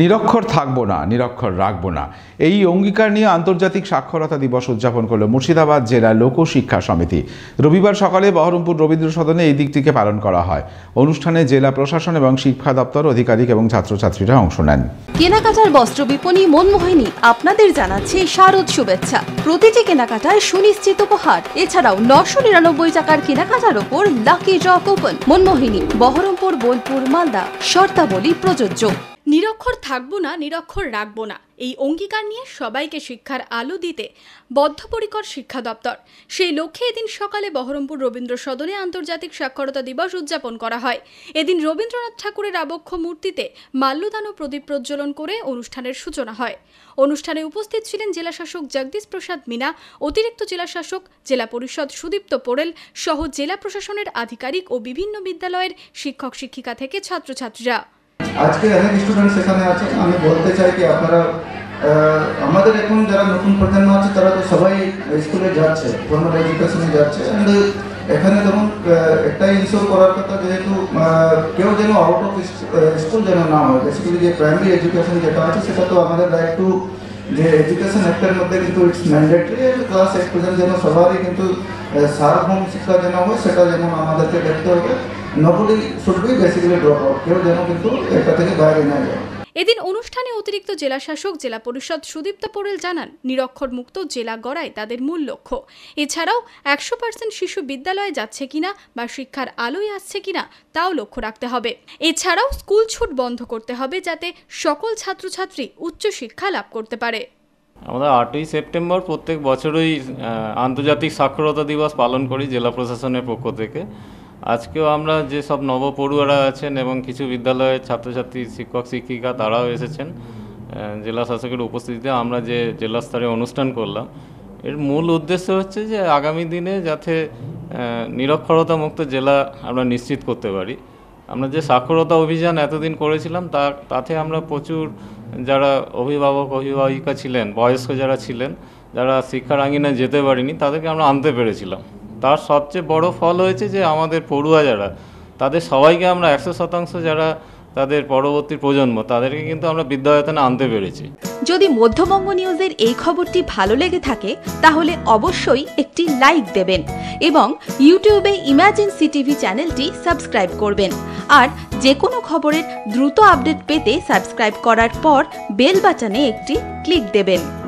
নিরক্ষর থাকবো না নিরক্ষর রাখবো না এই অঙ্গীকার নিয়ে আন্তর্জাতিক সাক্ষরতা দিবস উদযাপন করলো মুর্শিদাবাদ জেলা লোকশিক্ষা সমিতি রবিবার সকালে বহরমপুর রবীন্দ্র সদনে এই দিকটিকে পালন করা হয় অনুষ্ঠানে জেলা প্রশাসন এবং শিক্ষা দপ্তর আধিকারিক এবং ছাত্রছাত্রীরা অংশ নেন কেনাকাটার বস্ত্র বিপণী মনমোহিনী আপনাদের জানাচ্ছে শারদ শুভেচ্ছা প্রতিটি কেনাকাটায় সুনিশ্চিত উপহার এছাড়াও নশো নিরানব্বই টাকার কেনাকাটার ওপর lucky draw coupon Manmohini Berhampore Bolpur Malda শর্তাবলী প্রযোজ্য নিরক্ষর থাকবো না নিরক্ষর রাখবো না এই অঙ্গীকার নিয়ে সবাইকে শিক্ষার আলো দিতে বদ্ধপরিকর শিক্ষা দপ্তর সেই লক্ষ্যে এদিন সকালে বহরমপুর রবীন্দ্র সদনে আন্তর্জাতিক সাক্ষরতা দিবস উদযাপন করা হয় এদিন রবীন্দ্রনাথ ঠাকুরের আবক্ষ মূর্তিতে মাল্যদান ও প্রদীপ প্রজ্বলন করে অনুষ্ঠানের সূচনা হয় অনুষ্ঠানে উপস্থিত ছিলেন জেলাশাসক জগদীশ প্রসাদ মিনা অতিরিক্ত জেলাশাসক জেলা পরিষদ সুদীপ্ত পোড়েল সহ জেলা প্রশাসনের আধিকারিক ও বিভিন্ন বিদ্যালয়ের শিক্ষক শিক্ষিকা থেকে ছাত্রছাত্রীরা আজকে অনেক স্টুডেন্ট সেখানে আছে আমি বলতে চাই কি আপনারা আমাদের এখন যারা নতুন প্রজন্ম আছে তারা তো সবাই স্কুলে যাচ্ছে ফর্মাল এডুকেশনে যাচ্ছে অ্যান্ড এখানে ধরুন একটা ইনশোর করার কথা যেহেতু কেউ যেন আউট অফ স্কুল যেন না হয় বেসিক্যালি যে প্রাইমারি এডুকেশন যেটা আছে সেটা তো আমাদের রাইট টু যে প্রত্যেকটা সেক্টরের মধ্যে কিন্তু ইট ম্যান্ডেটরি আর ক্লাস এক্সপ্রেশন যেন সবারই কিন্তু সার্বজনীন শিক্ষা যেন হয় সেটাremmo আমাদের দেখতে হবে নবনী সুবি বেশি করে ড্রপ হবে কারণ যেন কিন্তু একটা থেকে বাইরে না যায় এদিন অনুষ্ঠানে অতিরিক্ত জেলা শাসক জেলা পরিষদ সুদীপ্ত পোরেল জানান নিরক্ষর মুক্ত জেলা গড়াই তাদের মূল লক্ষ্য এছাড়াও একশো পার্সেন্ট শিশু বিদ্যালয়ে যাচ্ছে কিনা বা শিক্ষার আলোয় আসছে কিনা তাও লক্ষ্য রাখতে হবে এছাড়াও স্কুল ছুট বন্ধ করতে হবে যাতে সকল ছাত্রছাত্রী উচ্চ শিক্ষা লাভ করতে পারে আমরা আটই সেপ্টেম্বর প্রত্যেক বছরই আন্তর্জাতিক সাক্ষরতা দিবস পালন করি জেলা প্রশাসনের পক্ষ থেকে আজকেও আমরা যে সব নবপড়ুয়ারা আছেন এবং কিছু বিদ্যালয়ের ছাত্রছাত্রী শিক্ষক শিক্ষিকা তারাও এসেছেন জেলা শাসকের উপস্থিতিতে আমরা যে জেলা স্তরে অনুষ্ঠান করলাম এর মূল উদ্দেশ্য হচ্ছে যে আগামী দিনে যাতে নিরক্ষরতা মুক্ত জেলা আমরা নিশ্চিত করতে পারি আমরা যে সাক্ষরতা অভিযান এতদিন করেছিলাম তা তাতে আমরা প্রচুর যারা অভিভাবক অভিভাবিকা ছিলেন বয়স্ক যারা ছিলেন যারা শিক্ষার আঙিনায় যেতে পারিনি তাদেরকে আমরা আনতে পেরেছিলাম তার সবচেয়ে বড় ফল হয়েছে যে আমাদের পড়ুয়া যারা তাদের সবাইকে আমরা একশো শতাংশ যারা তাদের পরবর্তী প্রজন্ম তাদেরকে কিন্তু আমরা বিদ্যায়তনে আনতে পেরেছি যদি মধ্যবঙ্গ নিউজের এই খবরটি ভালো লেগে থাকে তাহলে অবশ্যই একটি লাইক দেবেন এবং ইউটিউবে ইমার্জেন্সি টিভি চ্যানেলটি সাবস্ক্রাইব করবেন আর যে কোনো খবরের দ্রুত আপডেট পেতে সাবস্ক্রাইব করার পর বেল বাটনে একটি ক্লিক দেবেন